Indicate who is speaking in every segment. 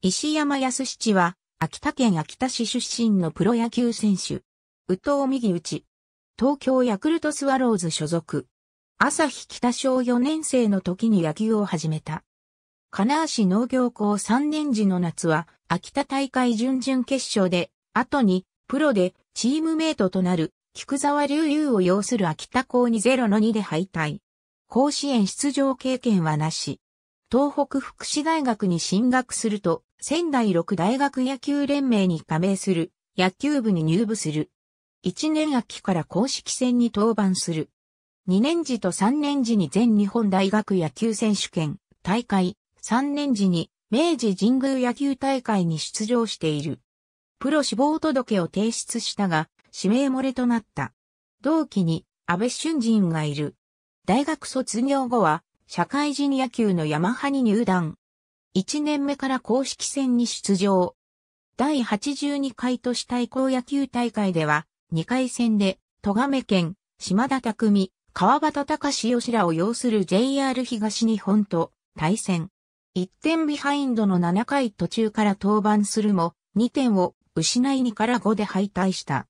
Speaker 1: 石山康七は、秋田県秋田市出身のプロ野球選手。宇藤右打ち。東京ヤクルトスワローズ所属。朝日北小4年生の時に野球を始めた。金足農業校3年時の夏は、秋田大会準々決勝で、後に、プロで、チームメイトとなる、菊沢隆優を擁する秋田校に0の2で敗退。甲子園出場経験はなし。東北福祉大学に進学すると、仙台六大学野球連盟に加盟する野球部に入部する。1年秋から公式戦に登板する。2年時と3年時に全日本大学野球選手権大会、3年時に明治神宮野球大会に出場している。プロ志望届を提出したが、指名漏れとなった。同期に安倍俊人がいる。大学卒業後は、社会人野球のヤマハに入団。1年目から公式戦に出場。第82回都市対抗野球大会では、2回戦で、戸亀県、島田匠、川端隆吉らを擁する JR 東日本と対戦。1点ビハインドの7回途中から登板するも、2点を失い2から5で敗退した。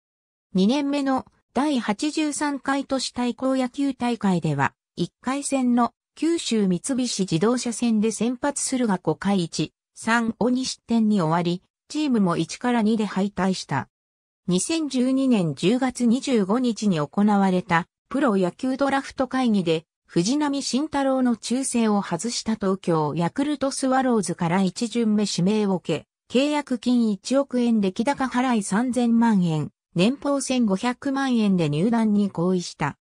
Speaker 1: 2年目の第83回都市対抗野球大会では、1回戦の九州三菱自動車戦で先発するが5回1、3を2失点に終わり、チームも1から2で敗退した。2012年10月25日に行われたプロ野球ドラフト会議で藤波慎太郎の中世を外した東京ヤクルトスワローズから1巡目指名を受け、契約金1億円出来高払い3000万円、年俸1500万円で入団に合意した。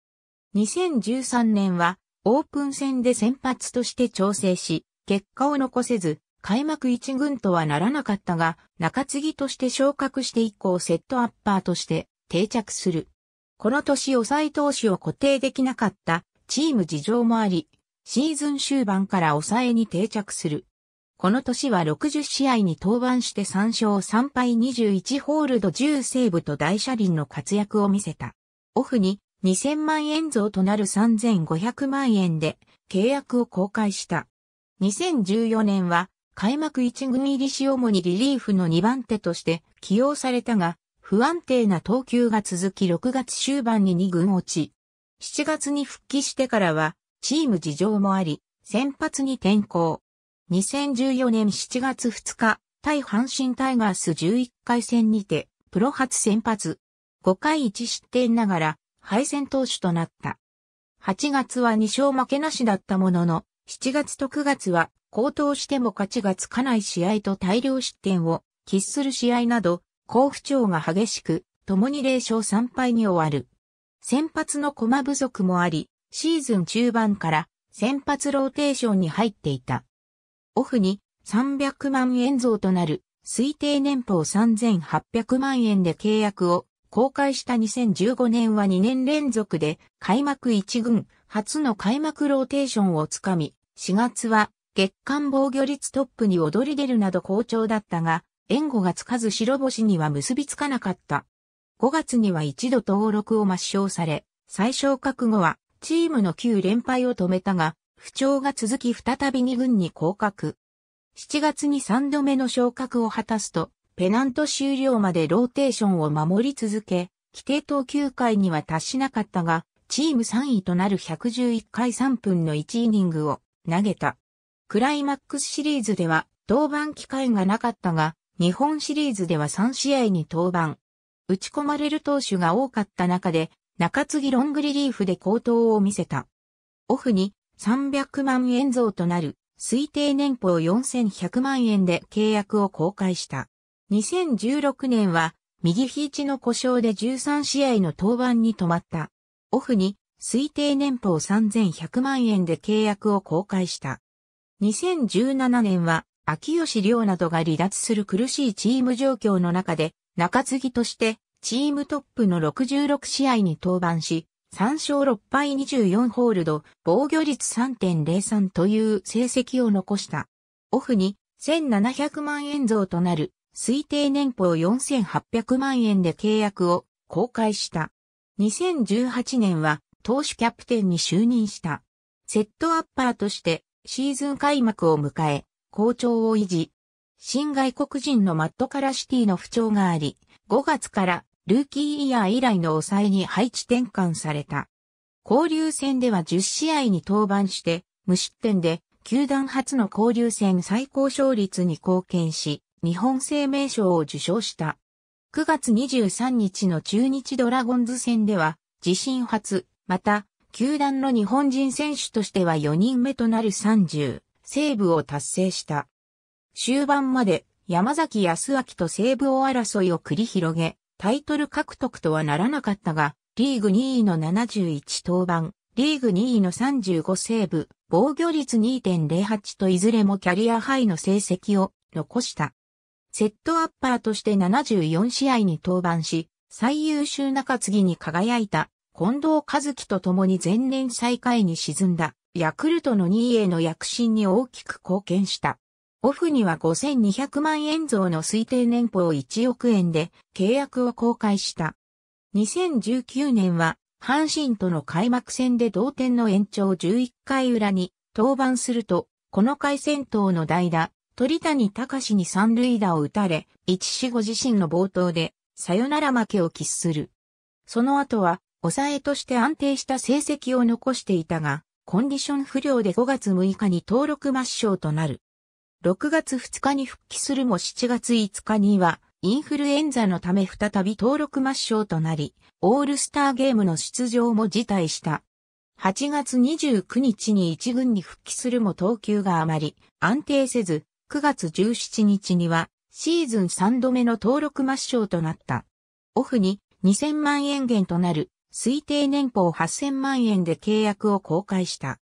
Speaker 1: 2013年はオープン戦で先発として調整し、結果を残せず、開幕一軍とはならなかったが、中継ぎとして昇格して以降セットアッパーとして定着する。この年抑え投手を固定できなかったチーム事情もあり、シーズン終盤から抑えに定着する。この年は60試合に登板して3勝3敗21ホールド10セーブと大車輪の活躍を見せた。オフに2000万円増となる3500万円で契約を公開した。2014年は開幕1軍入りし主にリリーフの2番手として起用されたが、不安定な投球が続き6月終盤に2軍落ち。7月に復帰してからは、チーム事情もあり、先発に転向。2014年7月2日、対阪神タイガース11回戦にて、プロ初先発。5回1失点ながら、敗戦投手となった。8月は2勝負けなしだったものの、7月と9月は、高騰しても勝ちがつかない試合と大量失点を喫する試合など、好不調が激しく、共に0勝3敗に終わる。先発の駒不足もあり、シーズン中盤から先発ローテーションに入っていた。オフに300万円増となる推定年俸3800万円で契約を公開した2015年は2年連続で開幕1軍初の開幕ローテーションをつかみ、4月は月間防御率トップに躍り出るなど好調だったが、援護がつかず白星には結びつかなかった。5月には一度登録を抹消され、最小覚悟はチームの9連敗を止めたが、不調が続き再び2軍に降格。7月に3度目の昇格を果たすと、ペナント終了までローテーションを守り続け、規定投球回には達しなかったが、チーム3位となる111回3分の1イニングを投げた。クライマックスシリーズでは登板機会がなかったが、日本シリーズでは3試合に登板。打ち込まれる投手が多かった中で、中継ぎロングリリーフで好投を見せた。オフに300万円増となる推定年俸4100万円で契約を公開した。2016年は右肘の故障で13試合の登板に止まった。オフに推定年俸3100万円で契約を公開した。2017年は秋吉良などが離脱する苦しいチーム状況の中で中継ぎとしてチームトップの66試合に登板し、3勝6敗24ホールド、防御率3.03という成績を残した。オフに1700万円増となる推定年俸4800万円で契約を公開した。2018年は投手キャプテンに就任した。セットアッパーとしてシーズン開幕を迎え、好調を維持。新外国人のマットカラシティの不調があり、5月からルーキーイヤー以来の抑えに配置転換された。交流戦では10試合に登板して、無失点で、球団初の交流戦最高勝率に貢献し、日本生命賞を受賞した。9月23日の中日ドラゴンズ戦では、自身初、また、球団の日本人選手としては4人目となる30、セーブを達成した。終盤まで山崎康明とセーブ王争いを繰り広げ、タイトル獲得とはならなかったが、リーグ2位の71登板、リーグ2位の35セーブ、防御率2.08といずれもキャリアハイの成績を残した。セットアッパーとして74試合に登板し、最優秀中継ぎに輝いた近藤和樹と共に前年最下位に沈んだヤクルトの2位への躍進に大きく貢献した。オフには5200万円増の推定年俸1億円で契約を公開した。2019年は阪神との開幕戦で同点の延長11回裏に登板すると、この回戦闘の代打、鳥谷隆に三塁打を打たれ、一死後自身の冒頭で、さよなら負けを喫する。その後は、抑えとして安定した成績を残していたが、コンディション不良で5月6日に登録抹消となる。6月2日に復帰するも7月5日には、インフルエンザのため再び登録抹消となり、オールスターゲームの出場も辞退した。8月29日に一軍に復帰するも投球があまり安定せず、9月17日にはシーズン3度目の登録抹消となった。オフに2000万円減となる推定年俸8000万円で契約を公開した。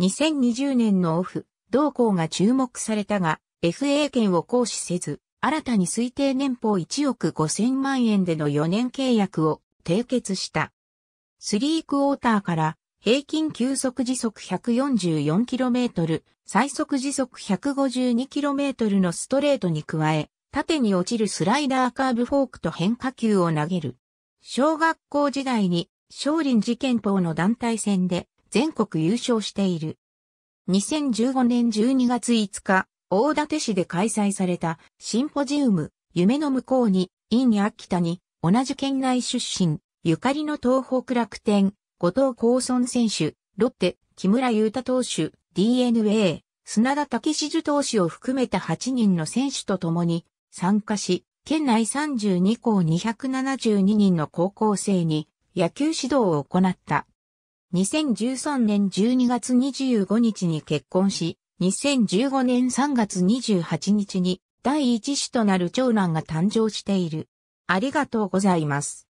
Speaker 1: 2020年のオフ、同校が注目されたが、FA 権を行使せず、新たに推定年俸1億5000万円での4年契約を締結した。スリークォーターから平均急速時速 144km、最速時速 152km のストレートに加え、縦に落ちるスライダーカーブフォークと変化球を投げる。小学校時代に少林寺拳法の団体戦で全国優勝している。2015年12月5日、大館市で開催されたシンポジウム、夢の向こうに、陰に秋田に、同じ県内出身、ゆかりの東北楽天、後藤幸孫選手、ロッテ、木村優太投手、DNA、砂田武志樹投手を含めた8人の選手と共に参加し、県内32校272人の高校生に野球指導を行った。2013年12月25日に結婚し、2015年3月28日に第一子となる長男が誕生している。ありがとうございます。